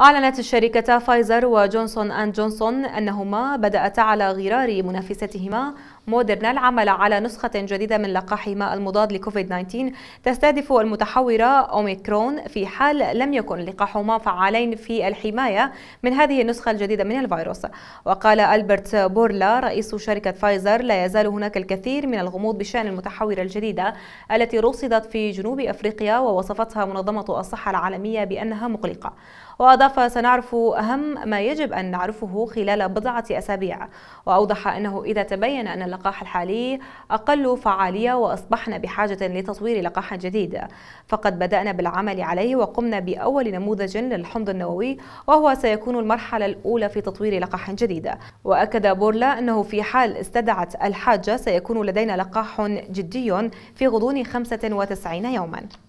أعلنت الشركة فايزر وجونسون أند جونسون أنهما بدأتا على غرار منافستهما موديرنا العمل على نسخة جديدة من لقاحهما المضاد لكوفيد 19 تستهدف المتحورة أوميكرون في حال لم يكن لقاحهما فعالين في الحماية من هذه النسخة الجديدة من الفيروس وقال ألبرت بورلا رئيس شركة فايزر لا يزال هناك الكثير من الغموض بشأن المتحورة الجديدة التي رصدت في جنوب أفريقيا ووصفتها منظمة الصحة العالمية بأنها مقلقة وأضاف أضاف سنعرف أهم ما يجب أن نعرفه خلال بضعة أسابيع وأوضح أنه إذا تبين أن اللقاح الحالي أقل فعالية وأصبحنا بحاجة لتطوير لقاح جديد فقد بدأنا بالعمل عليه وقمنا بأول نموذج للحمض النووي وهو سيكون المرحلة الأولى في تطوير لقاح جديد وأكد بورلا أنه في حال استدعت الحاجة سيكون لدينا لقاح جدي في غضون 95 يوما